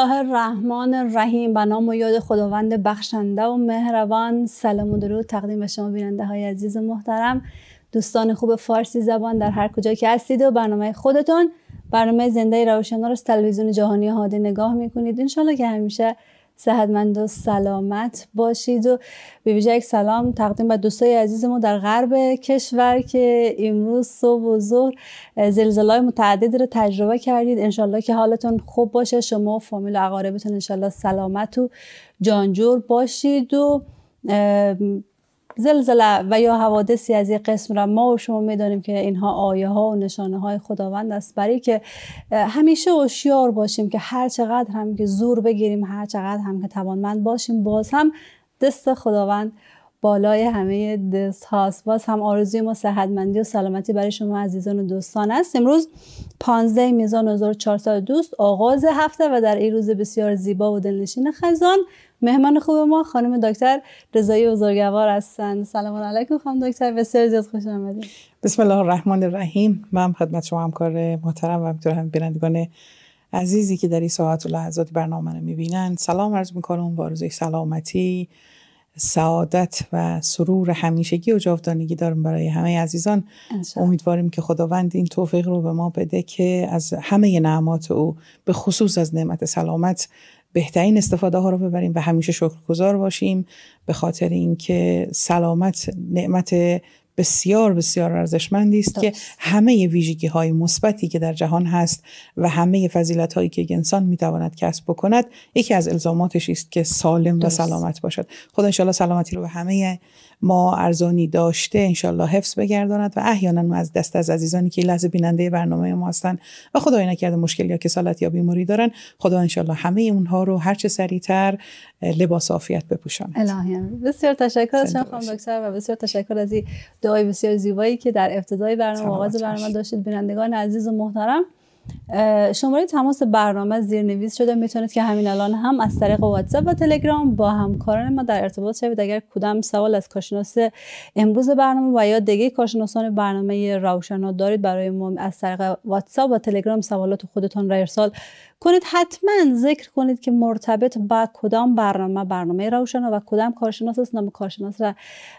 الله الرحمن الرحیم به نام و یاد خداوند بخشنده و مهربان سلام و درود تقدیم به شما بیننده های عزیز و محترم دوستان خوب فارسی زبان در هر کجا که هستید و برنامه خودتون برنامه زنده روشنا رو از تلویزیون جهانی هادی نگاه میکنید انشالله که همیشه صحتمند و سلامت باشید و به ویژه یک سلام تقدیم به دوستای عزیز ما در غرب کشور که امروز صبح و ظهر های متعددی رو تجربه کردید انشالله که حالتون خوب باشه شما و فامیل و اقاربتون انشالله سلامت و جانجور باشید و زلزله و یا حوادثی از یک قسم را ما و شما میدانیم که اینها آیه ها و نشانه های خداوند است برای که همیشه هوشیار باشیم که هر چقدر هم که زور بگیریم هر چقدر هم که توانمند باشیم باز هم دست خداوند بالای همه دست هاست باز هم آرزوی ما صحتمندی و سلامتی برای شما عزیزان و دوستان است امروز 15 میزان دوست آغاز هفته و در این روز بسیار زیبا و دلنشین خزان مهمان خوب ما خانم دکتر رضایی بزرگوار هستند سلام علیکم خانم دکتر بسیار زیاد خوش آمدید بسم الله الرحمن الرحیم من خدمت شما همکار محترم و همینطور هم بینندگان عزیزی که در این ساعت و لحظات برنامه رو میبینند سلام عرض میکنم با سلامتی سعادت و سرور همیشگی و جاودانگی دارم برای همه عزیزان امیدواریم که خداوند این توفیق رو به ما بده که از همه نعمات او به خصوص از نعمت سلامت بهترین استفاده ها رو ببریم و همیشه شکرگزار باشیم به خاطر اینکه سلامت نعمت بسیار بسیار ارزشمندی است که همه ویژگی های مثبتی که در جهان هست و همه فضیلت هایی که انسان میتواند کسب بکند یکی از الزاماتش است که سالم و سلامت باشد خدا انشالله سلامتی رو به همه ما ارزانی داشته انشالله حفظ بگرداند و احیانا ما از دست از عزیزانی که لحظه بیننده برنامه ما هستند و خدای نکرده مشکل یا کسالت یا بیماری دارن خدا انشالله همه اونها رو هرچه سریعتر لباس عافیت بپوشاند الهی بسیار تشکر از شما دکتر و بسیار تشکر از های بسیار زیبایی که در ابتدای برنامه آغاز برنامه داشتید بینندگان عزیز و محترم شماره تماس برنامه نویس شده میتونید که همین الان هم از طریق واتساپ و تلگرام با همکاران ما در ارتباط شوید اگر کدام سوال از کارشناس امروز برنامه و یا دیگه کارشناسان برنامه روشنا دارید برای ما از طریق واتساپ و تلگرام سوالات خودتان را ارسال کنید حتما ذکر کنید که مرتبط با کدام برنامه برنامه روشن و کدام کارشناس است نام کارشناس را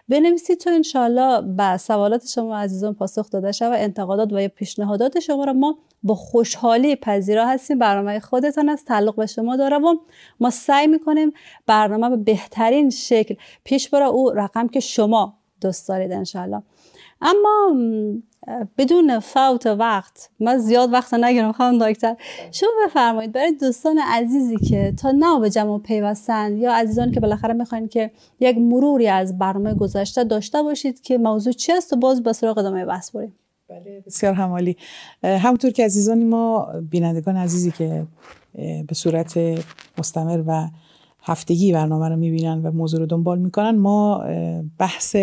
بنویسید تو انشالله به سوالات شما عزیزان پاسخ داده و انتقادات و یا پیشنهادات شما را ما با خوشحالی پذیرا هستیم برنامه خودتان است تعلق به شما داره و ما سعی میکنیم برنامه به بهترین شکل پیش بره او رقم که شما دوست دارید انشالله اما بدون فوت وقت من زیاد وقت نگیرم خواهم دکتر شما بفرمایید برای دوستان عزیزی که تا نو به جمع پیوستند یا عزیزان که بالاخره میخواین که یک مروری از برنامه گذشته داشته باشید که موضوع چی است و باز به سراغ ادامه بحث بریم بله بسیار همالی همونطور که عزیزان ما بینندگان عزیزی که به صورت مستمر و هفتگی برنامه رو میبینن و موضوع رو دنبال میکنن ما بحث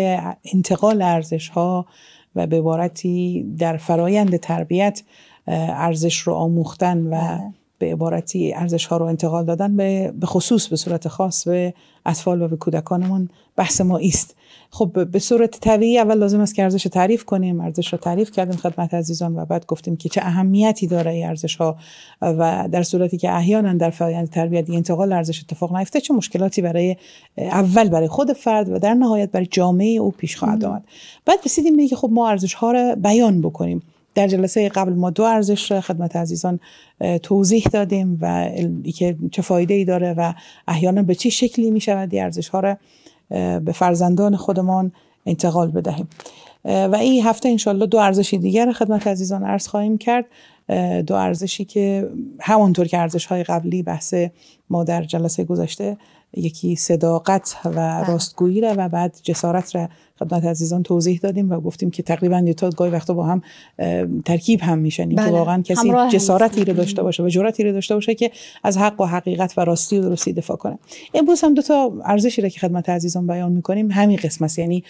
انتقال ارزش ها و به عبارتی در فرایند تربیت ارزش رو آموختن و بله. به عبارتی ارزش ها رو انتقال دادن به خصوص به صورت خاص به اطفال و به کودکانمون بحث ما ایست خب به صورت طبیعی اول لازم است که ارزش رو تعریف کنیم ارزش رو تعریف کردیم خدمت عزیزان و بعد گفتیم که چه اهمیتی داره این ارزش ها و در صورتی که احیانا در فرآیند تربیتی انتقال ارزش اتفاق نیفته چه مشکلاتی برای اول برای خود فرد و در نهایت برای جامعه او پیش خواهد آمد بعد رسیدیم به خب ما ارزش ها رو بیان بکنیم در جلسه قبل ما دو ارزش را خدمت عزیزان توضیح دادیم و که چه فایده ای داره و احیانا به چه شکلی می شود ارزش ها را به فرزندان خودمان انتقال بدهیم و این هفته انشالله دو ارزشی دیگر خدمت عزیزان عرض خواهیم کرد دو ارزشی که همانطور که ارزش های قبلی بحث ما در جلسه گذشته یکی صداقت و بله. راستگویی را و بعد جسارت را خدمت عزیزان توضیح دادیم و گفتیم که تقریبا یه تا گاهی وقتا با هم ترکیب هم میشن بله. که واقعا کسی جسارتی رو داشته باشه و جرأتی رو داشته باشه که از حق و حقیقت و راستی و درستی دفاع کنه امروز هم دو تا ارزشی را که خدمت عزیزان بیان میکنیم همین قسمت یعنی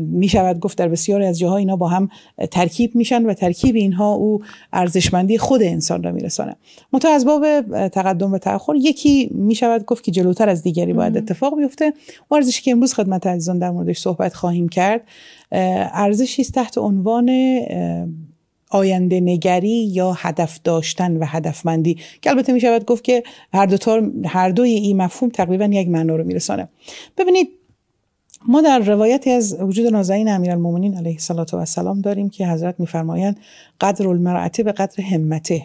میشود گفت در بسیاری از جاها اینا با هم ترکیب میشن و ترکیب اینها او ارزشمندی خود انسان را میرسانه متأ از باب تقدم و تأخر یکی میشود گفت که جلوتر از دیگری باید اتفاق بیفته و ارزشی که امروز خدمت عزیزان در موردش صحبت خواهیم کرد ارزشی است تحت عنوان آینده نگری یا هدف داشتن و هدفمندی که البته می شود گفت که هر دو هر دوی این مفهوم تقریبا یک معنا رو میرسانه ببینید ما در روایتی از وجود نازنین امیرالمومنین علیه السلام داریم که حضرت میفرمایند قدر المرعته به قدر همته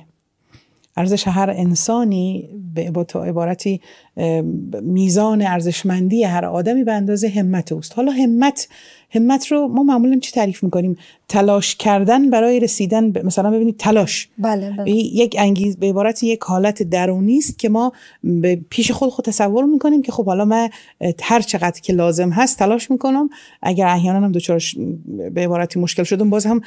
ارزش هر انسانی به عبارتی میزان ارزشمندی هر آدمی به اندازه همت اوست حالا همت همت رو ما معمولا چی تعریف میکنیم تلاش کردن برای رسیدن ب... مثلا ببینید تلاش بله, بله. یک انگیز به عبارت یک حالت درونی است که ما به پیش خود خود تصور میکنیم که خب حالا من هر چقدر که لازم هست تلاش میکنم اگر احیانا هم دچار به عبارتی مشکل شدم باز هم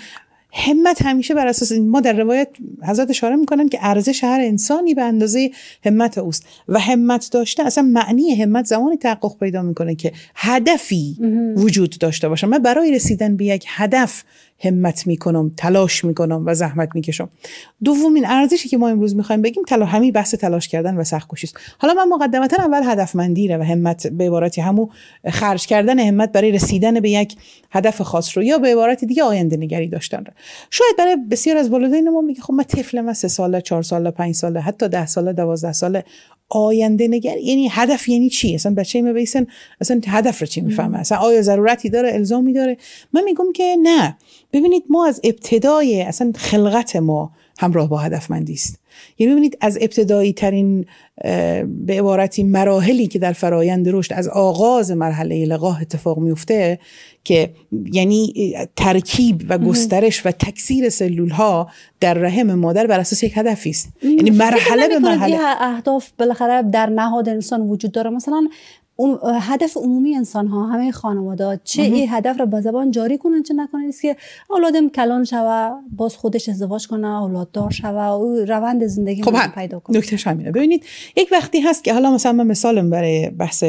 همت همیشه بر اساس ما در روایت حضرت اشاره میکنن که ارزش هر انسانی به اندازه همت اوست و همت داشته اصلا معنی همت زمانی تحقق پیدا میکنه که هدفی وجود داشته باشه من برای رسیدن به یک هدف همت میکنم تلاش میکنم و زحمت میکشم دومین ارزشی که ما امروز میخوایم بگیم تلا همی بحث تلاش کردن و سخت است حالا من مقدمتا اول هدفمندی و همت به عبارتی همو خرج کردن همت برای رسیدن به یک هدف خاص رو یا به عبارت دیگه آینده نگری داشتن رو شاید برای بسیار از والدین ما میگه خب من طفل سه ساله چهار ساله پنج ساله حتی ده ساله دوازده ساله آینده نگر یعنی هدف یعنی چی اصلا بچه می بیسن اصلا هدف رو چی میفهمه اصلا آیا ضرورتی داره الزامی داره من میگم که نه ببینید ما از ابتدای اصلا خلقت ما همراه با هدفمندی است یعنی ببینید از ابتدایی ترین به عبارتی مراحلی که در فرایند رشد از آغاز مرحله لقاه اتفاق میفته که یعنی ترکیب و گسترش و تکثیر سلول ها در رحم مادر بر اساس یک هدفی است یعنی, یعنی مرحله به مرحله اهداف بالاخره در نهاد انسان وجود داره مثلا هدف عمومی انسان ها همه خانواده چه این هدف را به زبان جاری کنن چه نکنن است که اولادم کلان شوه باز خودش ازدواج کنه اولاددار شوه و روند زندگی خب، پیدا کنه نکته ببینید یک وقتی هست که حالا مثلا من مثالم برای بحث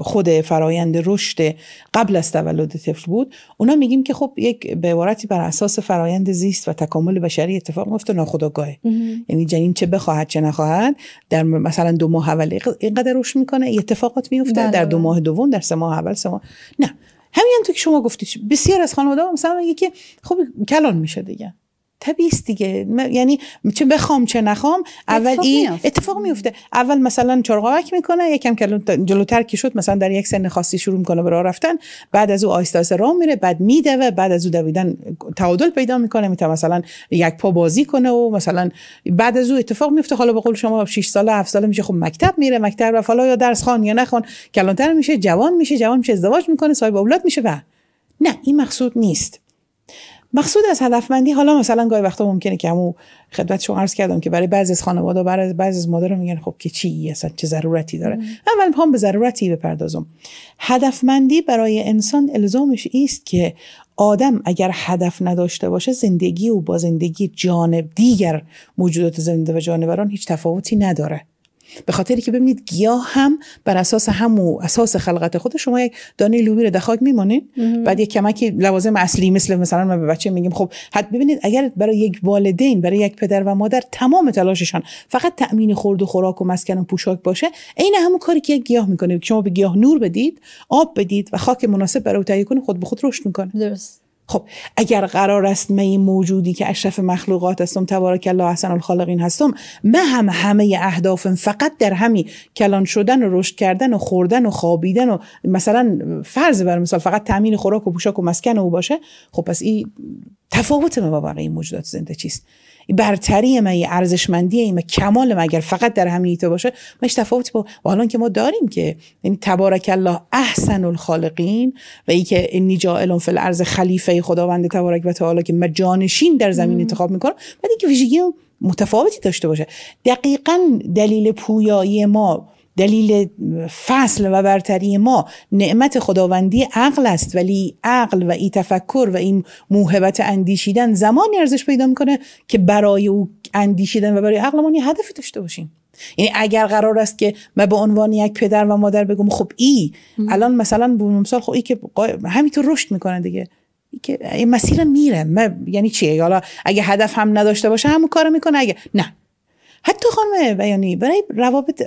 خود فرایند رشد قبل از تولد طفل بود اونا میگیم که خب یک به عبارتی بر اساس فرایند زیست و تکامل بشری اتفاق میفته ناخودآگاه یعنی جنین چه بخواهد چه نخواهد در مثلا دو ماه اول اینقدر رشد میکنه اتفاقات میفته بله، در بله. دو ماه دوم در سه ماه اول سه ماه نه همین تو که شما گفتید بسیار از خانواده مثلا میگه که خب کلان میشه دیگه طبیعی دیگه یعنی چه بخوام چه نخوام اول اتفاق این میافت. اتفاق میفته اول مثلا چرقاوک میکنه یکم جلوتر که شد مثلا در یک سن خاصی شروع میکنه به راه رفتن بعد از او آیستا راه میره بعد میدوه بعد از او دویدن تعادل پیدا میکنه میتونه مثلا یک پا بازی کنه و مثلا بعد از او اتفاق میفته حالا به قول شما 6 سال 7 ساله میشه خب مکتب میره مکتب رفت حالا یا درس خوان یا نخوان کلانتر میشه جوان میشه جوان میشه ازدواج میکنه صاحب اولاد میشه و نه این مقصود نیست مقصود از هدفمندی حالا مثلا گاهی وقتا ممکنه که همو خدمت شما عرض کردم که برای بعضی از خانواده و برای بعضی از مادرها میگن خب که چی اصلا چه ضرورتی داره اول هم به ضرورتی بپردازم هدفمندی برای انسان الزامش ایست که آدم اگر هدف نداشته باشه زندگی او با زندگی جانب دیگر موجودات زنده و جانوران هیچ تفاوتی نداره به خاطر که ببینید گیاه هم بر اساس همو اساس خلقت خود شما یک دانه لوبی در خاک میمونه بعد یک کمکی لوازم اصلی مثل مثلا ما به بچه میگیم خب حد ببینید اگر برای یک والدین برای یک پدر و مادر تمام تلاششان فقط تامین خورد و خوراک و مسکن و پوشاک باشه عین همون کاری که یک گیاه میکنه شما به گیاه نور بدید آب بدید و خاک مناسب برای او تهیه کنید خود به خود رشد میکنه درست خب اگر قرار است من این موجودی که اشرف مخلوقات هستم تبارک الله احسن الخالقین هستم من هم همه اهدافم فقط در همین کلان شدن و رشد کردن و خوردن و خوابیدن و مثلا فرض بر مثال فقط تامین خوراک و پوشاک و مسکن او باشه خب پس این تفاوت ما با بقیه موجودات زنده چیست برتری من ارزشمندی من کمال من اگر فقط در همین تو باشه مش تفاوتی با و که ما داریم که این یعنی تبارک الله احسن الخالقین و ای که انی جائل فی الارض خلیفه خداوند تبارک و تعالی که من جانشین در زمین انتخاب میکنم بعد اینکه ویژگی متفاوتی داشته باشه دقیقا دلیل پویایی ما دلیل فصل و برتری ما نعمت خداوندی عقل است ولی عقل و این تفکر و این موهبت اندیشیدن زمانی ارزش پیدا میکنه که برای او اندیشیدن و برای عقل یه هدفی داشته باشیم یعنی اگر قرار است که من به عنوان یک پدر و مادر بگم خب ای الان مثلا به مثال خب ای که همینطور رشد میکنه دیگه ای که این مسیر میره من یعنی چیه حالا اگه هدف هم نداشته باشه همون کارو میکنه اگه نه حتی خانم بیانی برای روابط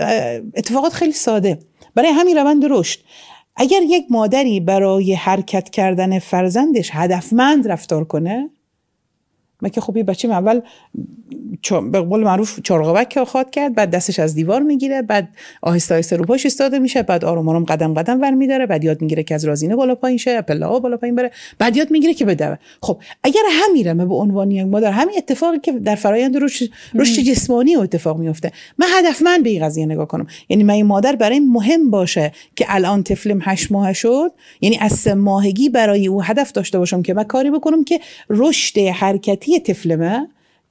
اتفاقات خیلی ساده برای همین روند رشد اگر یک مادری برای حرکت کردن فرزندش هدفمند رفتار کنه مکه که خب بچه اول به قول معروف چارقابک که آخاد کرد بعد دستش از دیوار میگیره بعد آهسته آهسته رو پاش میشه بعد آروم آروم قدم قدم ور میداره بعد یاد میگیره که از رازینه بالا پایین شه پله ها بالا پایین بره بعد یاد میگیره که بدوه خب اگر همیرم به عنوان یک مادر همین اتفاقی که در فرایند رشد جسمانی و اتفاق میفته من من به این قضیه نگاه کنم یعنی من این مادر برای مهم باشه که الان طفلم 8 ماه شد یعنی از سه ماهگی برای او هدف داشته باشم که من کاری بکنم که رشد حرکتی حرکتی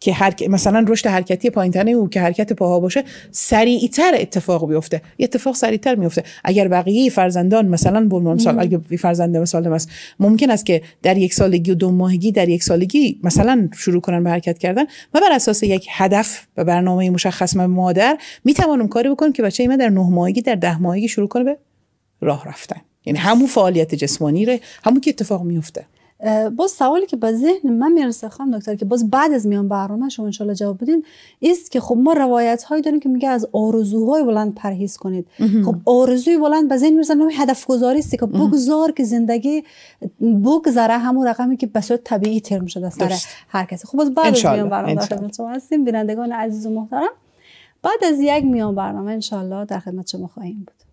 که هر... مثلا رشد حرکتی پایینتنه او که حرکت پاها باشه سریعتر اتفاق بیفته یه اتفاق سریعتر میفته اگر بقیه فرزندان مثلا بلمان سال اگر فرزند مثال است ممکن است که در یک سالگی و دو ماهگی در یک سالگی مثلا شروع کنن به حرکت کردن و بر اساس یک هدف و برنامه مشخص من مادر میتوانم توانم کاری بکنم که بچه من در نه ماهگی در ده ماهگی شروع کنه به راه رفتن یعنی همون فعالیت جسمانی ره همون که اتفاق میفته باز سوالی که به ذهن من میرسه خانم دکتر که باز بعد از میان برنامه شما انشالله جواب بدین است که خب ما روایت هایی داریم که میگه از آرزوهای بلند پرهیز کنید خب آرزوی بلند به ذهن میرسه نام هدف گذاری است که بگذار که زندگی بگذره همون رقمی که بسیار طبیعی ترم شده سر هر کسی خب باز بعد از میان برنامه شما هستیم بینندگان عزیز و محترم بعد از یک میان برنامه انشالله در خدمت شما خواهیم بود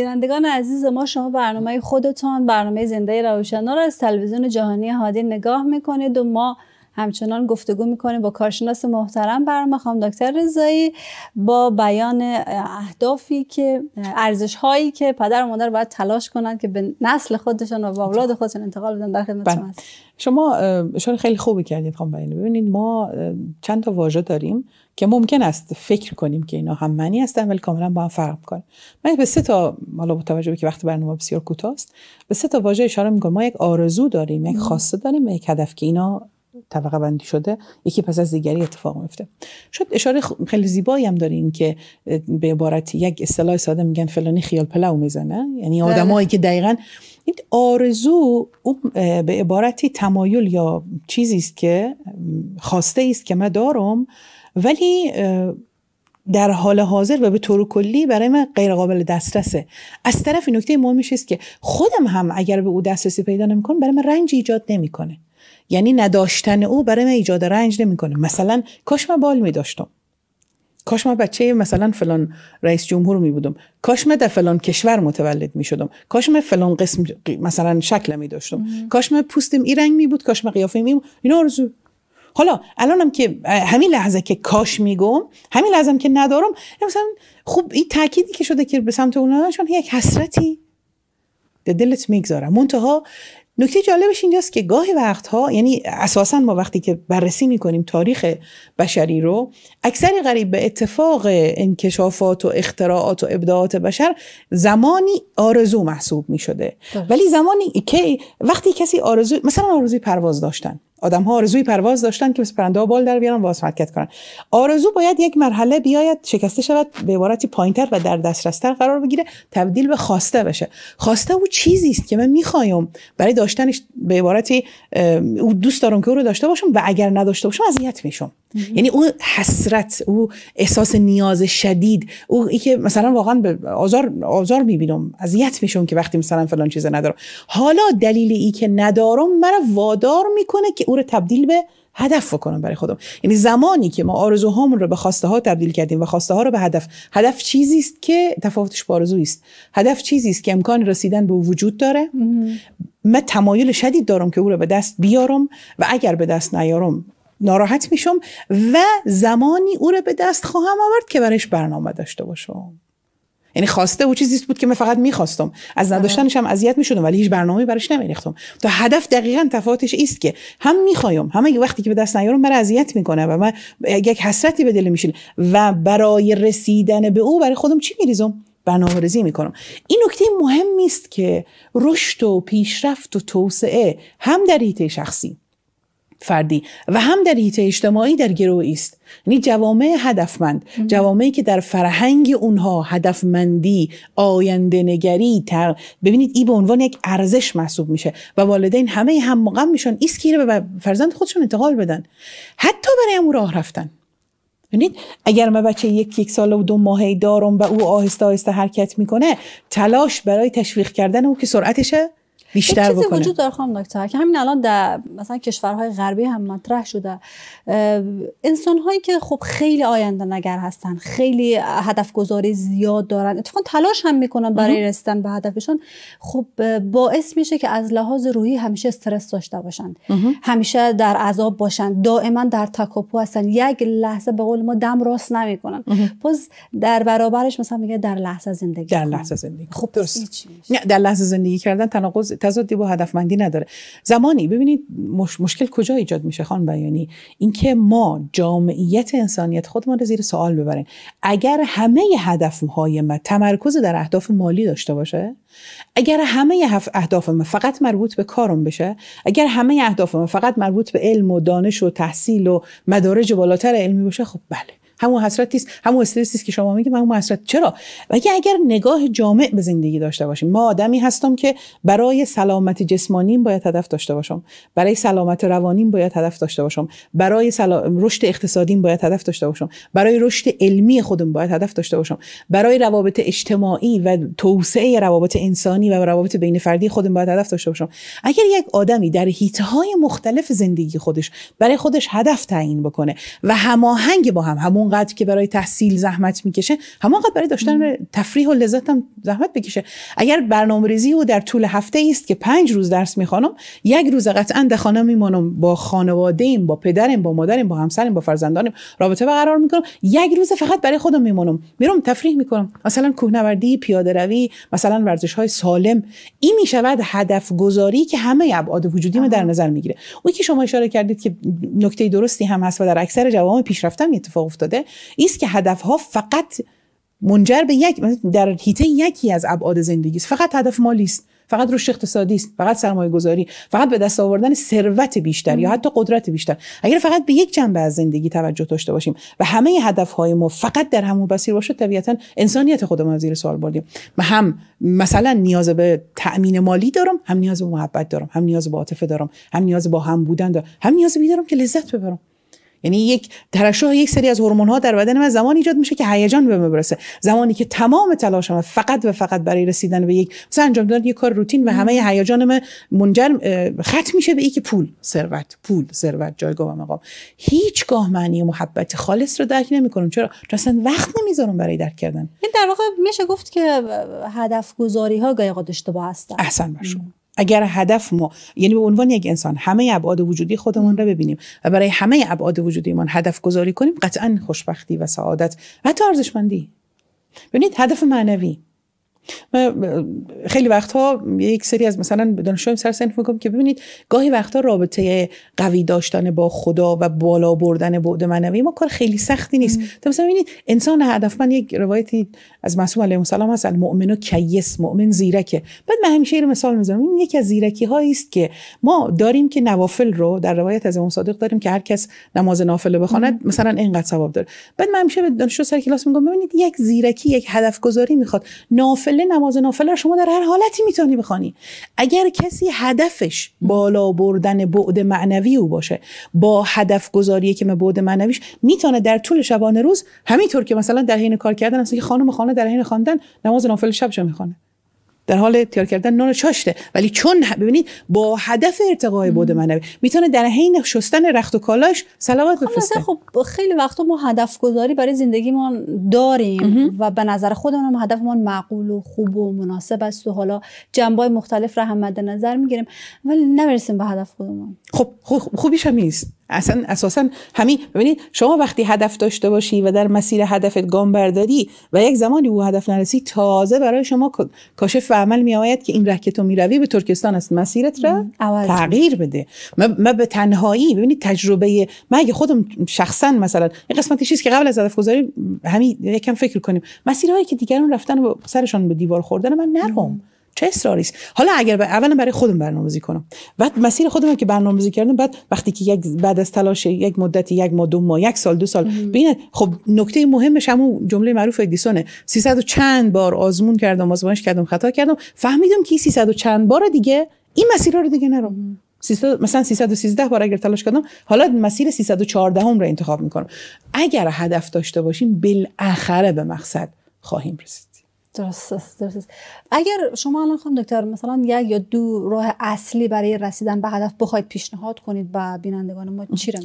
بینندگان عزیز ما شما برنامه خودتان برنامه زنده روشنا را از تلویزیون جهانی هادی نگاه میکنید و ما همچنان گفتگو میکنیم با کارشناس محترم برنامه خانم دکتر رضایی با بیان اهدافی که ارزش هایی که پدر و مادر باید تلاش کنند که به نسل خودشان و با اولاد خودشان انتقال بدن در خدمت بله. شما شما خیلی خوبی کردید خانم ببینید ما چند تا واژه داریم که ممکن است فکر کنیم که اینا هم معنی هستن ولی کاملا با هم فرق کنه من به سه تا حالا متوجه که وقت برنامه بسیار کوتاست به سه تا واژه اشاره میکنم ما یک آرزو داریم یک خواسته داریم و یک هدف که اینا طبقه بندی شده یکی پس از دیگری اتفاق میفته شد اشاره خیلی زیبایی هم داریم که به عبارت یک اصطلاح ساده میگن فلانی خیال پلو میزنه یعنی بله. آدمایی که دقیقا این آرزو به عبارتی تمایل یا چیزی است که خواسته است که من دارم ولی در حال حاضر و به طور کلی برای من غیر قابل دسترسه از طرف نکته مهمش است که خودم هم اگر به او دسترسی پیدا نمیکنم برای من رنج ایجاد نمیکنه یعنی نداشتن او برای من ایجاد رنج نمیکنه مثلا کاش من بال می داشتم کاش من بچه مثلا فلان رئیس جمهور می بودم کاش من در فلان کشور متولد می شدم کاش من فلان قسم مثلا شکل می داشتم کاش من پوستم این رنگ می بود کاش من قیافه می بود این آرزو حالا الانم که همین لحظه که کاش میگم همین لحظه که ندارم یعنی مثلا خوب این تأکیدی که شده که به سمت اون یک حسرتی در دلت میگذاره منتها نکته جالبش اینجاست که گاهی وقتها یعنی اساسا ما وقتی که بررسی میکنیم تاریخ بشری رو اکثر قریب به اتفاق انکشافات و اختراعات و ابداعات بشر زمانی آرزو محسوب میشده ولی زمانی که وقتی کسی آرزو مثلا آرزوی پرواز داشتن آدم ها آرزوی پرواز داشتن که پرنده ها بال در بیارن و حرکت کنن آرزو باید یک مرحله بیاید شکسته شود به عبارتی پایینتر و در دسترستر قرار بگیره تبدیل به خواسته بشه خواسته او چیزی است که من میخوایم برای داشتنش به عبارتی او دوست دارم که او رو داشته باشم و اگر نداشته باشم اذیت میشم یعنی او حسرت او احساس نیاز شدید او ای که مثلا واقعا به آزار آزار میبینم اذیت میشم که وقتی مثلا فلان چیز ندارم حالا دلیل ای که ندارم مرا وادار میکنه که رو تبدیل به هدف بکنم برای خودم یعنی زمانی که ما آرزوهامون رو به خواسته ها تبدیل کردیم و خواسته ها رو به هدف هدف چیزی است که تفاوتش با آرزو است هدف چیزی است که امکان رسیدن به او وجود داره من تمایل شدید دارم که او رو به دست بیارم و اگر به دست نیارم ناراحت میشم و زمانی او رو به دست خواهم آورد که برایش برنامه داشته باشم یعنی خواسته او چیزی بود که من فقط میخواستم از آره. نداشتنش هم اذیت میشدم ولی هیچ برنامه‌ای براش نمیریختم تا هدف دقیقا تفاوتش ایست که هم میخوایم همه وقتی که به دست نیارم من اذیت میکنه و من یک حسرتی به دل میشین و برای رسیدن به او برای خودم چی میریزم برنامه میکنم این نکته مهمی است که رشد و پیشرفت و توسعه هم در حیطه شخصی فردی و هم در حیطه اجتماعی در گروه است یعنی جوامع هدفمند جوامعی که در فرهنگ اونها هدفمندی آینده نگری ببینید ای به عنوان یک ارزش محسوب میشه و والدین همه هم مقام میشن ایسکیره به فرزند خودشون انتقال بدن حتی برای امو راه رفتن ببینید اگر ما بچه یک یک و دو ماهی دارم و او آهسته آهسته حرکت میکنه تلاش برای تشویق کردن او که سرعتشه بیشتر بکنه وجود داره خانم دکتر که همین الان در مثلا کشورهای غربی هم مطرح شده انسان هایی که خب خیلی آینده نگر هستن خیلی هدف گذاری زیاد دارن اتفاقا تلاش هم میکنن برای رسیدن به هدفشون خب باعث میشه که از لحاظ روحی همیشه استرس داشته باشن همیشه در عذاب باشن دائما در تکاپو هستن یک لحظه به قول ما دم راست نمیکنن پس در برابرش مثلا میگه در لحظه زندگی در لحظه زندگی خب درست در لحظه زندگی کردن تناقض تضادی با هدفمندی نداره زمانی ببینید مشکل کجا ایجاد میشه خان بیانی اینکه ما جامعیت انسانیت خودمان رو زیر سوال ببریم اگر همه هدفهای ما تمرکز در اهداف مالی داشته باشه اگر همه اهداف ما فقط مربوط به کارم بشه اگر همه اهداف ما فقط مربوط به علم و دانش و تحصیل و مدارج بالاتر علمی باشه خب بله همون حسرتی است همون استرسی است که شما میگید من اون حسرت چرا و اگر نگاه جامع به زندگی داشته باشیم ما آدمی هستم که برای سلامت جسمانیم باید هدف داشته باشم برای سلامت روانیم باید هدف داشته باشم برای رشد اقتصادیم باید هدف داشته باشم برای رشد علمی خودم باید هدف داشته باشم برای روابط اجتماعی و توسعه روابط انسانی و روابط بین فردی خودم باید هدف داشته باشم اگر یک آدمی در های مختلف زندگی خودش برای خودش هدف تعیین بکنه و هماهنگ با هم همون همونقدر که برای تحصیل زحمت میکشه همونقدر برای داشتن تفریح و لذت هم زحمت بکشه اگر برنامه ریزی و در طول هفته است که پنج روز درس میخوانم یک روز قطعا در خانه میمانم با خانواده ایم با پدرم با مادرم با همسرم با فرزندانم رابطه برقرار میکنم یک روز فقط برای خودم میمانم میرم تفریح میکنم مثلا کوهنوردی پیاده روی مثلا ورزش های سالم این میشود هدف گذاری که همه ابعاد وجودی ما در نظر میگیره اون که شما اشاره کردید که نکته درستی هم هست و در اکثر جوامع پیشرفته اتفاق افتاده ایست که هدفها فقط منجر به یک در هیته یکی از ابعاد زندگی است فقط هدف مالی است فقط روش اقتصادی است فقط سرمایه گذاری فقط به دست آوردن ثروت بیشتر یا حتی قدرت بیشتر اگر فقط به یک جنبه از زندگی توجه داشته باشیم و همه هدف های ما فقط در همون بسیر باشه طبیعتا انسانیت خودمون زیر سوال بردیم ما هم مثلا نیاز به تأمین مالی دارم هم نیاز به محبت دارم هم نیاز به عاطفه دارم هم نیاز با هم بودن دارم هم نیاز به دارم که لذت ببرم یعنی یک ترشح یک سری از هورمون ها در بدن من زمانی ایجاد میشه که هیجان به من برسه زمانی که تمام تلاشم فقط و فقط برای رسیدن به یک مثلا انجام دادن یک کار روتین و همه هیجان من منجر ختم میشه به اینکه پول ثروت پول ثروت جایگاه و مقام هیچگاه معنی محبت خالص رو درک نمیکنم چرا چون اصلا وقت نمیذارم برای درک کردن این یعنی در واقع میشه گفت که هدف گذاری ها اشتباه هستن اگر هدف ما یعنی به عنوان یک انسان همه ابعاد وجودی خودمون را ببینیم و برای همه ابعاد وجودیمان هدف گذاری کنیم قطعا خوشبختی و سعادت و حتی ارزشمندی ببینید هدف معنوی خیلی وقتها یک سری از مثلا دانشجویم سر سنف میکنم که ببینید گاهی وقتها رابطه قوی داشتن با خدا و بالا بردن بعد معنوی ما کار خیلی سختی نیست تا مثلا ببینید انسان من یک روایتی از معصوم علیه السلام هست و کیس مؤمن زیرکه بعد من همیشه مثال میزنم این یکی از زیرکی است که ما داریم که نوافل رو در روایت از امام صادق داریم که هر کس نماز نافله بخواند مثلا اینقدر ثواب داره بعد من همیشه به دانشجو سر کلاس میگم ببینید یک زیرکی یک هدف گذاری میخواد نافل نافله نماز نافله شما در هر حالتی میتونی بخوانی اگر کسی هدفش بالا بردن بعد معنوی او باشه با هدف گذاری که من بعد معنویش میتونه در طول شبانه روز همینطور که مثلا در حین کار کردن اصلا خانم خانه در حین خواندن نماز نافله شبش میخونه در حال تیار کردن نان چاشته ولی چون ببینید با هدف ارتقای بود معنوی میتونه در حین شستن رخت و کالاش سلامت خب، بفرسته خب خیلی وقت ما هدف گذاری برای زندگیمان داریم و به نظر خودمون هم هدفمون معقول و خوب و مناسب است و حالا جنبای مختلف را هم مد نظر میگیریم ولی نمیرسیم به هدف خودمون خب خوبیش هم نیست اصلا اساسا همین ببینید شما وقتی هدف داشته باشی و در مسیر هدفت گام برداری و یک زمانی او هدف نرسی تازه برای شما کاشف و عمل می آید که این ره که تو میروی به ترکستان است مسیرت را تغییر بده من به تنهایی ببینید تجربه من اگه خودم شخصا مثلا این قسمتی چیزی که قبل از هدف گذاری همین یکم فکر کنیم مسیرهایی که دیگران رفتن و سرشان به دیوار خوردن من نرم چه اصراری است حالا اگر ب... اولا برای خودم برنامه‌ریزی کنم بعد مسیر خودم که برنامه‌ریزی کردم بعد وقتی که یک بعد از تلاش یک مدتی یک ماه دو ماه یک سال دو سال ببین خب نکته مهمش همون جمله معروف ادیسونه 300 و چند بار آزمون کردم آزمایش کردم خطا کردم فهمیدم که 300 و چند بار دیگه این مسیر رو دیگه نرم مثلا 313 بار اگر تلاش کردم حالا مسیر 314 هم رو انتخاب میکنم اگر هدف داشته باشیم بالاخره به مقصد خواهیم رسید درست درست اگر شما الان خانم دکتر مثلا یک یا دو راه اصلی برای رسیدن به هدف بخواید پیشنهاد کنید و بینندگان ما چی را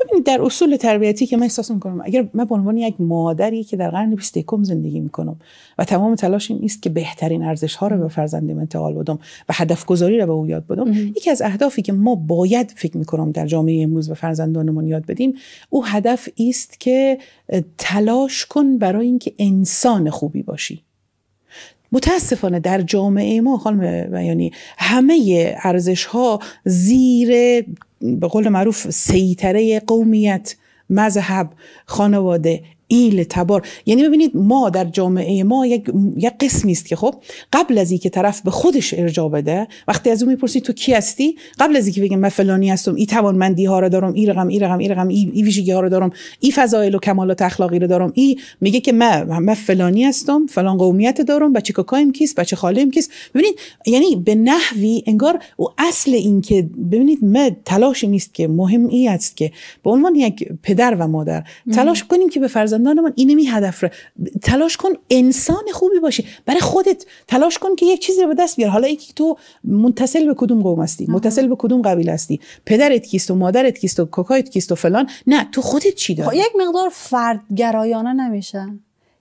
ببینید در اصول تربیتی که من احساس میکنم اگر من به عنوان یک مادری که در قرن 21 زندگی میکنم و تمام تلاشم است که بهترین ارزش ها رو به فرزندم انتقال بدم و هدف گذاری رو به او یاد بدم یکی از اهدافی که ما باید فکر میکنم در جامعه امروز به فرزندانمون یاد بدیم او هدف است که تلاش کن برای اینکه انسان خوبی باشی متاسفانه در جامعه ما خانم یعنی همه ارزش ها زیر به قول معروف سیطره قومیت مذهب خانواده ایل تبار یعنی ببینید ما در جامعه ما یک, یک قسمی است که خب قبل از اینکه طرف به خودش ارجاع بده وقتی از او میپرسی تو کی هستی قبل از اینکه بگم من فلانی هستم ای توانمندی ها رو دارم ای رقم ای رقم ای رقم ای, ویژگی ها رو دارم ای فضایل و کمالات اخلاقی رو دارم ای میگه که من من فلانی هستم فلان قومیت دارم بچه کاکایم کیست بچه خالیم کیست ببینید یعنی به نحوی انگار او اصل این که ببینید ما تلاش نیست که مهم ای است که به عنوان یک پدر و مادر تلاش کنیم که به فرض فرزندان من اینه هدف تلاش کن انسان خوبی باشی برای خودت تلاش کن که یک چیزی رو به دست بیار حالا یکی تو متصل به کدوم قوم هستی متصل به کدوم قبیله هستی پدرت کیست و مادرت کیست و کوکایت کیست و فلان نه تو خودت چی داری خب، یک مقدار فردگرایانه نمیشه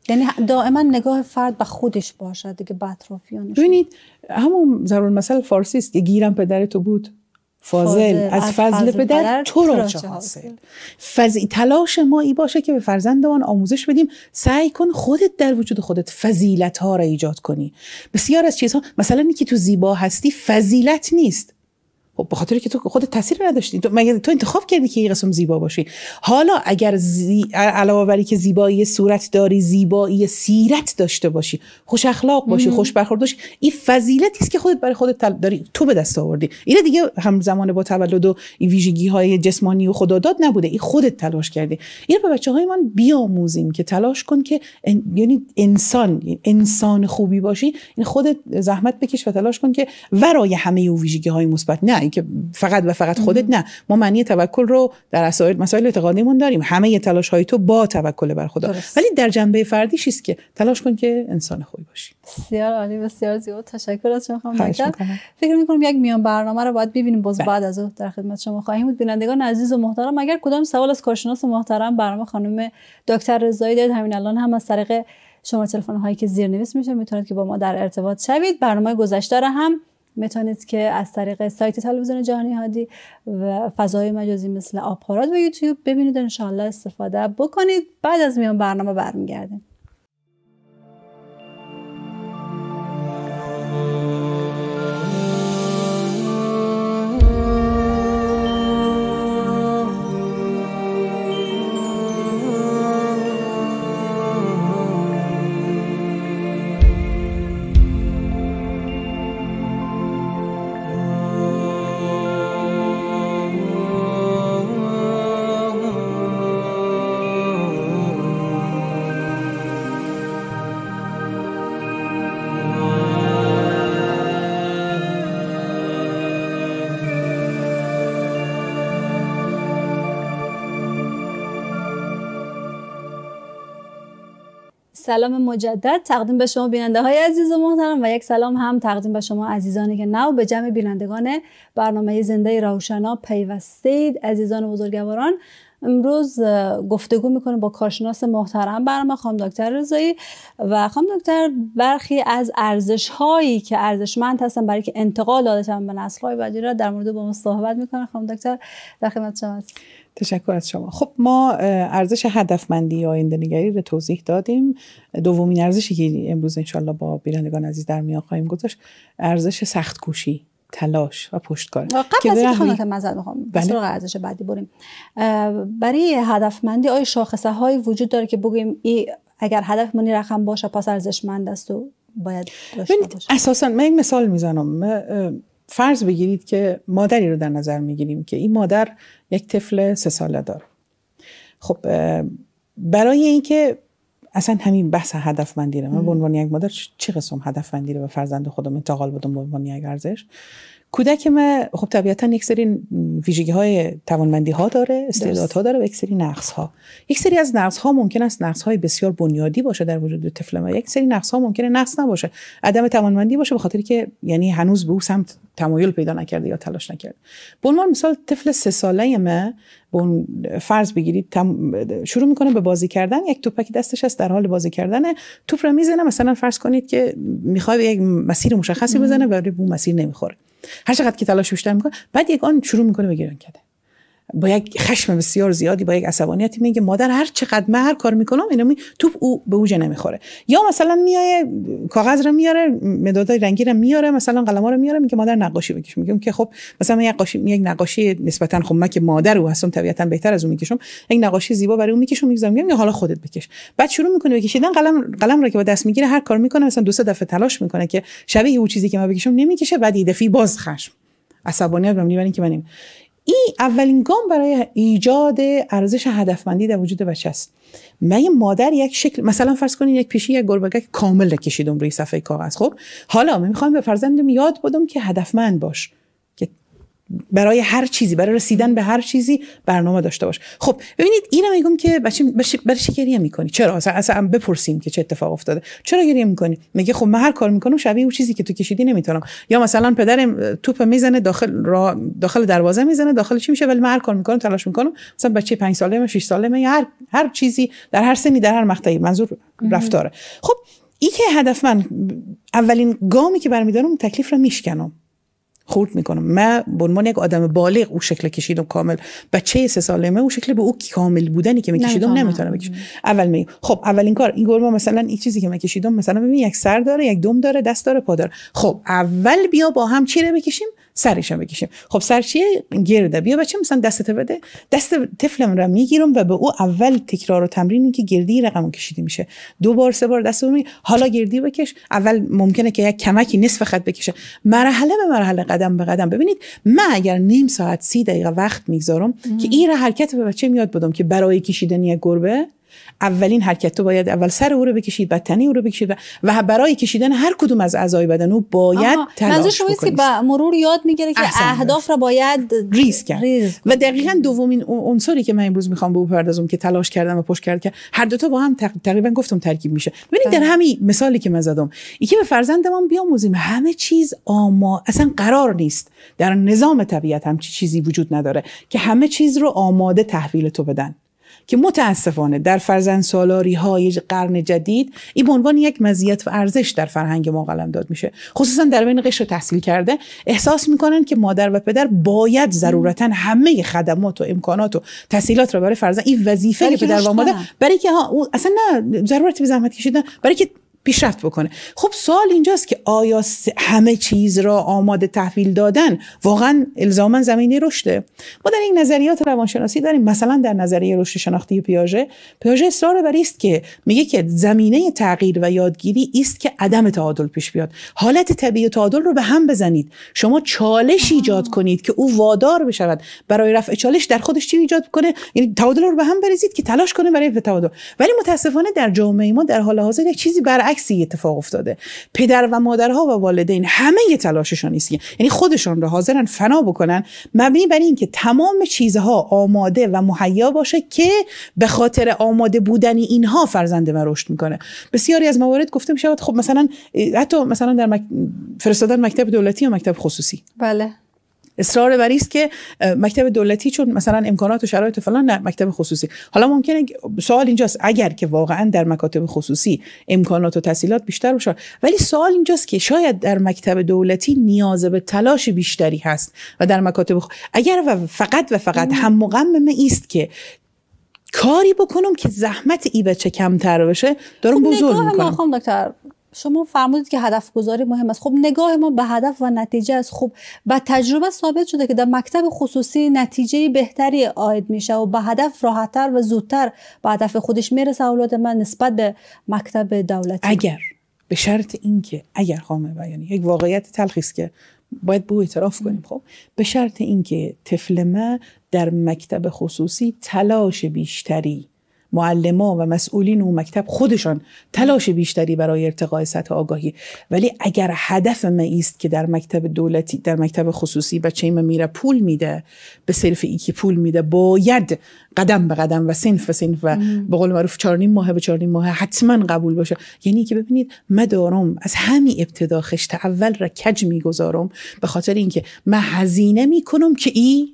یعنی دائما نگاه فرد به خودش باشد دیگه به اطرافیانش ببینید همون ضرور مثل فارسی است که گیرم پدرتو بود فاضل از فضل پدر تو را چه حاصل تلاش ما ای باشه که به فرزندمان آموزش بدیم سعی کن خودت در وجود خودت فضیلت ها را ایجاد کنی بسیار از چیزها مثلا اینکه تو زیبا هستی فضیلت نیست خب به خاطر که تو خود تاثیر نداشتی تو مگه تو انتخاب کردی که این قسم زیبا باشی حالا اگر زی... علاوه بر که زیبایی صورت داری زیبایی سیرت داشته باشی خوش اخلاق باشی خوش برخورد باشی این فضیلتی است که خودت برای خودت داری تو به دست آوردی این دیگه هم همزمان با تولد و این ویژگی های جسمانی و خداداد نبوده این خودت تلاش کردی این به بچه های من بیاموزیم که تلاش کن که یعنی انسان انسان خوبی باشی این خودت زحمت بکش و تلاش کن که ورای همه ویژگی های مثبت نه اینکه فقط و فقط خودت نه ما معنی توکل رو در مسائل مسائل اعتقادیمون داریم همه تلاش های تو با توکل بر خدا درست. ولی در جنبه فردی که تلاش کن که انسان خوبی باشی بسیار عالی بسیار زیاد تشکر از شما خانم فکر می کنم یک میان برنامه رو باید ببینیم باز بله. بعد از او در خدمت شما خواهیم بود بینندگان عزیز و محترم اگر کدام سوال از کارشناس محترم برنامه خانم دکتر رضایی دارید همین الان هم از طریق شما تلفن هایی که زیر نویس میشه میتونید که با ما در ارتباط شوید برنامه گذشته را هم میتونید که از طریق سایت تلویزیون جهانی هادی و فضای مجازی مثل آپارات و یوتیوب ببینید انشاءالله استفاده بکنید بعد از میان برنامه برمیگردیم سلام مجدد تقدیم به شما بیننده های عزیز و محترم و یک سلام هم تقدیم به شما عزیزانی که نو به جمع بینندگان برنامه زنده روشنا پیوستید عزیزان و بزرگواران امروز گفتگو میکنیم با کارشناس محترم برنامه خانم دکتر رضایی و خانم دکتر برخی از ارزش هایی که ارزشمند هستن برای که انتقال داده به نسل های بعدی را در مورد با ما صحبت میکنه خانم دکتر در خدمت تشکر از شما خب ما ارزش هدفمندی آینده نگری رو توضیح دادیم دومین ارزشی که امروز انشالله با بینندگان عزیز در میان خواهیم گذاشت ارزش سخت کوشی تلاش و پشتکار قبل از اینکه خانم مزد میخوام بله. ارزش بعدی بریم برای هدفمندی آیا شاخصه های وجود داره که بگیم ای اگر هدف منی رقم باشه پس ارزشمند است و باید داشته باشه اساسا من این مثال میزنم فرض بگیرید که مادری رو در نظر میگیریم که این مادر یک طفل سه ساله داره خب برای اینکه اصلا همین بحث هدف من به عنوان یک مادر چه قسم هدفمندی مندیره به فرزند خودم انتقال بدم به عنوان یک ارزش کودک ما خب طبیعتا یک سری ویژگی های توانمندی ها داره استعداد ها داره و یک سری نقص ها یک سری از نقص ها ممکن است نقص های بسیار بنیادی باشه در وجود طفل ما یک سری نقص ها ممکن نقص نباشه عدم توانمندی باشه به خاطر که یعنی هنوز به او سمت تمایل پیدا نکرده یا تلاش نکرده به عنوان مثال طفل سه ساله ما به اون فرض بگیرید شروع میکنه به بازی کردن یک توپکی دستش است در حال بازی کردن توپ رو میزنه مثلا فرض کنید که میخواد یک مسیر مشخصی بزنه ولی به اون مسیر نمیخوره هر چقدر که تلاش بیشتر میکنه بعد یک آن شروع میکنه به گران کردن با یک خشم بسیار زیادی با یک عصبانیتی میگه مادر هر چقدر من هر کار میکنم اینو می... توپ او به اوجه نمیخوره یا مثلا میای کاغذ رو میاره مدادای رنگی رو میاره مثلا قلما رو میاره میگه مادر نقاشی بکش میگم که خب مثلا یک نقاشی یک نقاشی نسبتا خب که مادر او هستم طبیعتا بهتر از اون میکشم یک نقاشی زیبا برای اون میکشم میگم میگم حالا خودت بکش بعد شروع میکنه بکشیدن قلم قلم رو که با دست میگیره هر کار میکنه مثلا دو سه دفعه تلاش میکنه که شبیه اون چیزی که من بکشم نمیکشه بعد دفعه باز خشم عصبانیت به میبرین که من این اولین گام برای ایجاد ارزش هدفمندی در وجود بچه است من یه مادر یک شکل مثلا فرض کنین یک پیشی یک گربگک کامل کشیدم روی صفحه کاغذ خب حالا من میخوام به فرزندم یاد بدم که هدفمند باش برای هر چیزی برای رسیدن به هر چیزی برنامه داشته باش خب ببینید اینم میگم که برای چی گریه میکنی چرا اصلا اصلا بپرسیم که چه اتفاق افتاده چرا گریه میکنی میگه خب من هر کار میکنم شبیه اون چیزی که تو کشیدی نمیتونم یا مثلا پدرم توپ میزنه داخل را داخل دروازه میزنه داخل چی میشه ولی من هر کار میکنم تلاش میکنم مثلا بچه 5 ساله من 6 ساله من هر هر چیزی در هر سنی در هر مقطعی منظور رفتاره خب این که هدف من اولین گامی که برمیدارم تکلیف رو میشکنم خورد میکنم من به عنوان یک آدم بالغ او شکل کشیدم کامل بچه سه ساله من او شکل به او کامل بودنی که میکشیدم نمیتونم بکشم اول می خب اولین کار این گرما مثلا این چیزی که من کشیدم مثلا ببین یک سر داره یک دم داره دست داره پا داره خب اول بیا با هم چی رو بکشیم سرشو بکشیم خب سر چیه گرده بیا بچه مثلا دستت بده دست طفلم رو میگیرم و به او اول تکرار و تمرین که گردی رقم کشیده میشه دو بار سه بار دست می حالا گردی بکش اول ممکنه که یک کمکی نصف خط بکشه مرحله به مرحله قدم به قدم ببینید من اگر نیم ساعت سی دقیقه وقت میگذارم که این حرکت به بچه میاد بدم که برای کشیدن یک گربه اولین حرکت تو باید اول سر او رو بکشید بعد تنی او رو بکشید و برای کشیدن هر کدوم از اعضای بدن او باید تلاش شما که با مرور یاد میگیره که اهداف را باید ریز کرد و دقیقا دومین عنصری که من امروز میخوام به او پردازم که تلاش کردم و پشت کرد که هر دوتا با هم تقریبا گفتم ترکیب میشه ببینید در بله. همین مثالی که من زدم اینکه به فرزندمان بیاموزیم همه چیز آما اصلا قرار نیست در نظام طبیعت هم چیزی وجود نداره که همه چیز رو آماده تحویل تو بدن که متاسفانه در فرزند سالاری های قرن جدید این به عنوان یک مزیت و ارزش در فرهنگ ما داد میشه خصوصا در بین قشر تحصیل کرده احساس میکنن که مادر و پدر باید ضرورتا همه خدمات و امکانات و تحصیلات را برای فرزند این وظیفه پدر و مادر برای که اصلا نه ضرورت به زحمت کشیدن برای که پیشرفت بکنه خب سوال اینجاست که آیا همه چیز را آماده تحویل دادن واقعا الزاما زمینه رشده ما در این نظریات روانشناسی داریم مثلا در نظریه رشد شناختی پیاژه پیاژه اصرار بر است که میگه که زمینه تغییر و یادگیری است که عدم تعادل پیش بیاد حالت طبیعی تعادل رو به هم بزنید شما چالش ایجاد کنید که او وادار بشود برای رفع چالش در خودش چی ایجاد کنه یعنی تعادل رو به هم بریزید که تلاش کنه برای تعادل ولی متاسفانه در جامعه ما در حال حاضر یک چیزی برای برعکسی اتفاق افتاده پدر و مادرها و والدین همه یه تلاششان یعنی خودشان رو حاضرن فنا بکنن مبنی بر اینکه تمام چیزها آماده و مهیا باشه که به خاطر آماده بودن اینها فرزنده من رشد میکنه بسیاری از موارد گفته میشه خب مثلا حتی مثلا در فرستادن مکتب دولتی یا مکتب خصوصی بله اصرار بر که مکتب دولتی چون مثلا امکانات و شرایط فلان نه مکتب خصوصی حالا ممکنه سوال اینجاست اگر که واقعا در مکاتب خصوصی امکانات و تسهیلات بیشتر باشه ولی سوال اینجاست که شاید در مکتب دولتی نیاز به تلاش بیشتری هست و در مکاتب خ... اگر و فقط و فقط هم مقمم است که کاری بکنم که زحمت ای بچه کمتر بشه دارم بزرگ خب، میکنم دکتر شما فرمودید که هدف گذاری مهم است خب نگاه ما به هدف و نتیجه است خب با تجربه ثابت شده که در مکتب خصوصی نتیجه بهتری عاید میشه و به هدف راحتتر و زودتر به هدف خودش میرسه اولاد من نسبت به مکتب دولتی اگر به شرط اینکه اگر خامه بیانی یک واقعیت تلخی که باید به او اعتراف کنیم خب به شرط اینکه طفل ما در مکتب خصوصی تلاش بیشتری معلما و مسئولین و مکتب خودشان تلاش بیشتری برای ارتقاء سطح آگاهی ولی اگر هدف من ایست که در مکتب دولتی در مکتب خصوصی بچه ما میره پول میده به صرف ای که پول میده باید قدم به قدم و سنف و سنف و به قول معروف چارنیم ماه به چارنیم ماه حتما قبول باشه یعنی که ببینید ما دارم از همین ابتدا خشت اول را کج میگذارم به خاطر اینکه من هزینه میکنم که این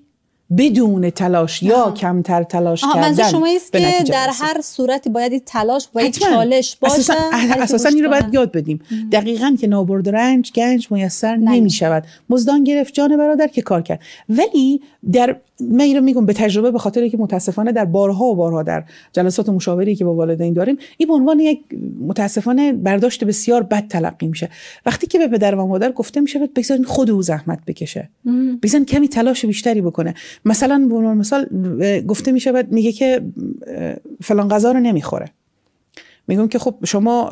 بدون تلاش آه. یا کمتر تلاش آه. کردن شما ایست که در هر صورتی باید تلاش باید چالش باشه اساسا, اساسا این رو باید یاد بدیم دقیقاً دقیقا که نابرد رنج گنج میسر بله. نمی شود مزدان گرفت جان برادر که کار کرد ولی در من اینو میگم به تجربه به خاطر که متاسفانه در بارها و بارها در جلسات مشاوری که با والدین داریم این به عنوان یک متاسفانه برداشت بسیار بد تلقی میشه وقتی که به پدر و مادر گفته میشه بگذارین خود او زحمت بکشه بگذارین کمی تلاش بیشتری بکنه مثلا به عنوان مثال گفته میشه میگه که فلان غذا رو نمیخوره میگم که خب شما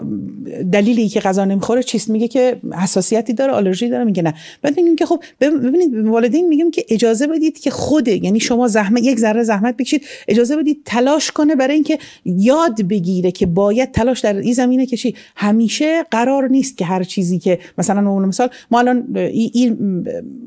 دلیلی که غذا نمیخوره چیست میگه که حساسیتی داره آلرژی داره میگه نه بعد میگم که خب ببینید والدین میگم که اجازه بدید که خود یعنی شما زحمت یک ذره زحمت بکشید اجازه بدید تلاش کنه برای اینکه یاد بگیره که باید تلاش در این زمینه کشی همیشه قرار نیست که هر چیزی که مثلا اون مثال ما الان این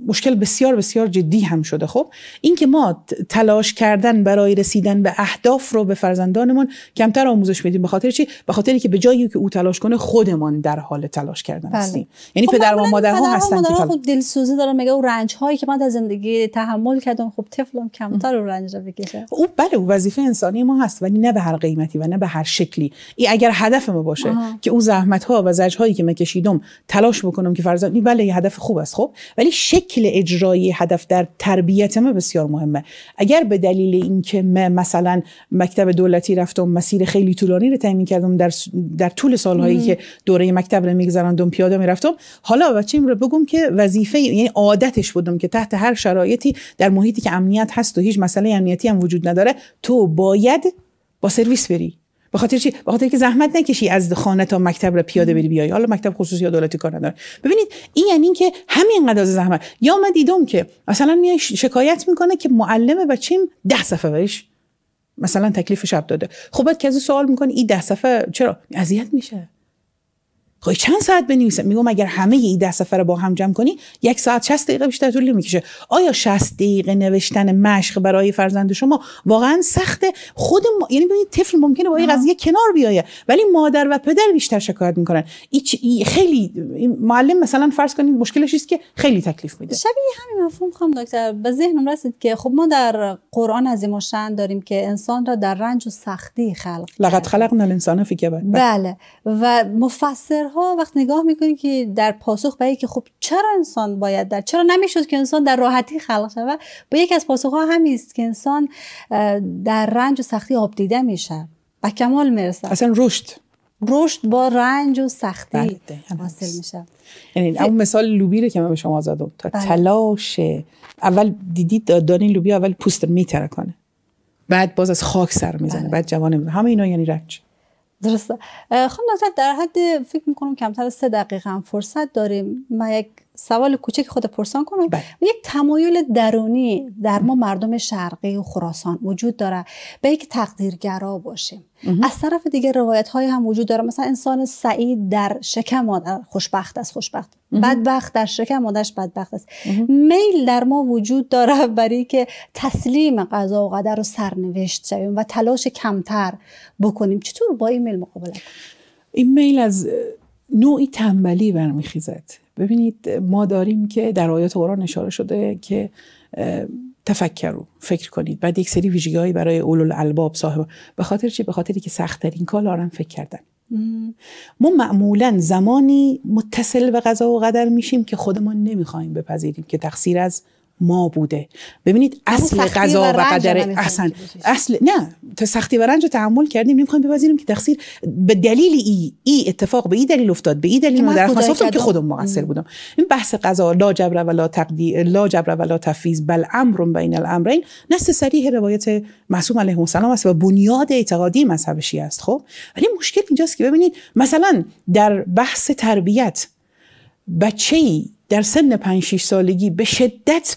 مشکل بسیار بسیار جدی هم شده خب اینکه ما تلاش کردن برای رسیدن به اهداف رو به فرزندانمون کمتر آموزش بدیم به خاطر چی به خاطری که به جایی که او تلاش کنه خودمان در حال تلاش کردن بله. هستیم یعنی خب پدر و مادرها هستن که خب سوزی دارن میگه او رنج هایی که من در زندگی تحمل کردم خب طفلم کمتر او رنج رو بکشه او بله او وظیفه انسانی ما هست ولی نه به هر قیمتی و نه به هر شکلی این اگر هدف ما باشه آه. که او زحمت ها و زجر هایی که من کشیدم تلاش بکنم که فرزند بله یه هدف خوب است خب ولی شکل اجرایی هدف در تربیت ما بسیار مهمه اگر به دلیل اینکه من مثلا مکتب دولتی رفتم مسیر خیلی طولانی رو تعیین کردم در, در طول سالهایی که دوره مکتب رو میگذراندم پیاده میرفتم حالا این رو بگم که وظیفه یعنی عادتش بودم که تحت هر شرایطی در محیطی که امنیت هست و هیچ مسئله امنیتی هم وجود نداره تو باید با سرویس بری به خاطر چی به خاطر که زحمت نکشی از خانه تا مکتب رو پیاده بری بیای حالا مکتب خصوصی یا دولتی کار نداره ببینید این یعنی اینکه همین قداز زحمت یا من دیدم که مثلا میای شکایت میکنه که معلم بچیم ده صفحه برش مثلا تکلیفش شب داده خب بعد کسی سوال میکنه این ده صفحه چرا اذیت میشه خب چند ساعت بنویسم میگم اگر همه این ده سفر با هم جمع کنی یک ساعت 60 دقیقه بیشتر طول نمیکشه آیا 60 دقیقه نوشتن مشق برای فرزند شما واقعا سخت خود ما... یعنی ببینید طفل ممکنه با این قضیه کنار بیایه ولی مادر و پدر بیشتر شکایت میکنن ایچ ای خیلی معلم مثلا فرض کنید مشکلش است که خیلی تکلیف میده شبیه همین مفهوم خام دکتر به ذهنم رسید که خب ما در قرآن از این داریم که انسان را در رنج و سختی خلق لقد خلقنا الانسان فی کبد بله, بله. و مفسر وقت نگاه میکنی که در پاسخ به که خب چرا انسان باید در چرا نمیشد که انسان در راحتی خلق شود با یکی از پاسخ ها همیست است که انسان در رنج و سختی آب دیده میشه و کمال میرسه اصلا رشد رشد با رنج و سختی بله، حاصل میشه یعنی اون مثال لوبی رو که من به شما زدم تا بله. تلاش اول دیدید دانین لوبی اول پوست میترکانه بعد باز از خاک سر میزنه بله. بعد جوان همه اینا یعنی رنج درسته خب نظر در حد فکر میکنم کمتر از سه دقیقه هم فرصت داریم من یک سوال کوچک خود پرسان کنم بله. یک تمایل درونی در ما مردم شرقی و خراسان وجود داره به یک تقدیرگرا باشیم از طرف دیگه روایت های هم وجود داره مثلا انسان سعید در شکم مادر خوشبخت است خوشبخت بدبخت در شکم مادرش بدبخت است امه. میل در ما وجود داره برای که تسلیم قضا و قدر و سرنوشت شویم و تلاش کمتر بکنیم چطور با این میل مقابله این میل از نوعی تنبلی برمیخیزد ببینید ما داریم که در آیات قرآن اشاره شده که رو فکر کنید بعد یک سری ویژگیهایی برای اول الالباب صاحب به خاطر چی به خاطری که سختترین کار آرام فکر کردن ما معمولا زمانی متصل به قضا و قدر میشیم که خودمان نمیخوایم بپذیریم که تقصیر از ما بوده ببینید اصل قضا و, قدر اصلا اصل نه تا سختی و رنج رو تحمل کردیم نمیخوایم بپذیریم که تقصیر به دلیل ای ای اتفاق به ای دلیل افتاد به ای دلیل ما در که خودم مقصر بودم این بحث قضا لا جبر لا تقدیر لا جبر لا تفیز بل امر بین الامرین نص صریح روایت معصوم علیه السلام است و بنیاد اعتقادی مذهب شیعه است خب ولی مشکل اینجاست که ببینید مثلا در بحث تربیت بچه‌ای در سن 5 6 سالگی به شدت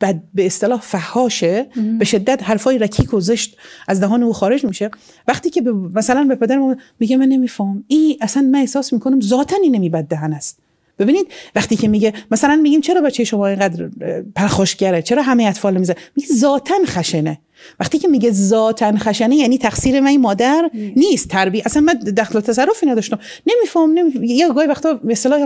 بد به اصطلاح فهاشه به شدت حرفای رکیک و زشت از دهان او خارج میشه وقتی که مثلا به پدرم میگه من نمیفهم ای اصلا من احساس میکنم ذاتا این نمیبد دهن است ببینید وقتی که میگه مثلا میگیم چرا بچه شما اینقدر پرخوشگره چرا همه اطفال میزه میگه ذاتا خشنه وقتی که میگه ذاتن خشنه یعنی تقصیر من مادر نیست تربیه اصلا من دخل و تصرفی نداشتم نمیفهم نمی... یه گاهی وقتا به اصطلاح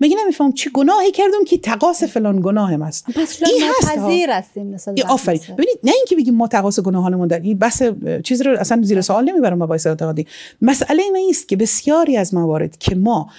میگه نمیفهم چی گناهی کردم که تقاس فلان گناهم است این پذیر هستیم مثلا آفرین ببینید نه اینکه بگیم ما تقاس گناهانمون در این بحث چیز رو اصلا زیر سوال نمیبرم مباحث اعتقادی مسئله این است که بسیاری از موارد که ما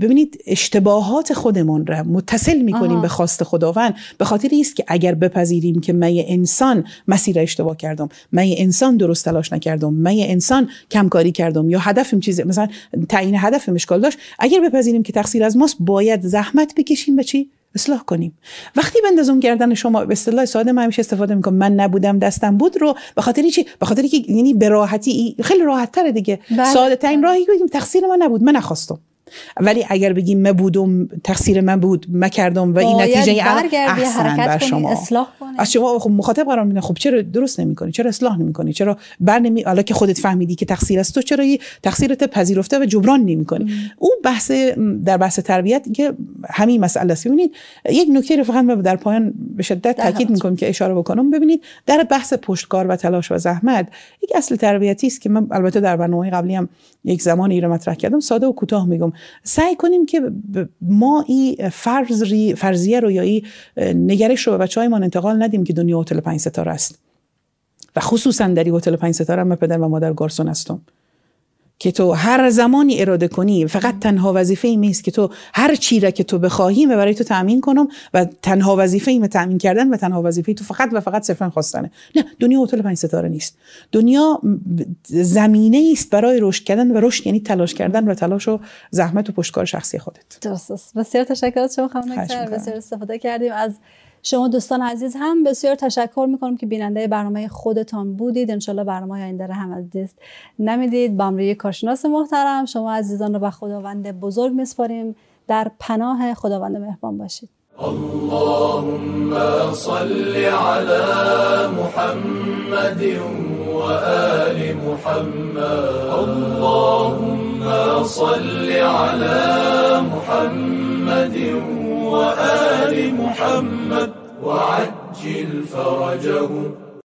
ببینید اشتباهات خودمون را متصل میکنیم به خواست خداوند به خاطر است که اگر بپذیریم که من انسان مسیر اشتباه کردم من یه انسان درست تلاش نکردم من یه انسان کمکاری کردم یا هدفم چیزه؟ مثلا تعیین هدفم اشکال داشت اگر بپذیریم که تقصیر از ماست باید زحمت بکشیم به چی اصلاح کنیم وقتی بندازون گردن شما به اصطلاح ساده من همیشه استفاده میکنم من نبودم دستم بود رو به خاطر چی به خاطر که یعنی به راحتی خیلی راحت تره دیگه بله. ساده ترین راهی بگیم تقصیر من نبود من نخواستم ولی اگر بگیم مبودم تقصیر من بود مکردم و این نتیجه احسن بر شما اصلاح کنی. از شما خب مخاطب قرار میدن خب چرا درست کنی؟ چرا اصلاح کنی؟ چرا بر نمی حالا که خودت فهمیدی که تقصیر است تو چرا این تقصیرت پذیرفته و جبران نمیکنی اون بحث در بحث تربیت که همین مسئله است ببینید یک نکته رو فقط من در پایان به شدت تاکید میکنم که اشاره بکنم ببینید در بحث پشتکار و تلاش و زحمت یک اصل تربیتی است که من البته در برنامه قبلی هم یک زمان رو مطرح کردم ساده و کوتاه میگم سعی کنیم که ما این فرض فرضیه رو یا این نگرش رو به بچه های ما انتقال ندیم که دنیا هتل پنج ستاره است و خصوصا در هتل پنج ستاره من پدر و مادر گارسون هستم که تو هر زمانی اراده کنی فقط تنها وظیفه ای نیست که تو هر چی را که تو بخواهی و برای تو تامین کنم و تنها وظیفه ایم تامین کردن و تنها وظیفه تو فقط و فقط صرفا خواستنه نه دنیا هتل پنج ستاره نیست دنیا زمینه است برای رشد کردن و رشد یعنی تلاش کردن و تلاش و زحمت و پشتکار شخصی خودت درست بسیار تشکر از شما خانم بسیار استفاده کردیم از شما دوستان عزیز هم بسیار تشکر میکنم که بیننده برنامه خودتان بودید انشالله برنامه آینده داره هم از دست نمیدید بامری کارشناس محترم شما عزیزان رو به خداوند بزرگ میسپاریم در پناه خداوند مهربان باشید اللهم صل على محمد وآل محمد اللهم صل على محمد وآل محمد وعجل فرجهم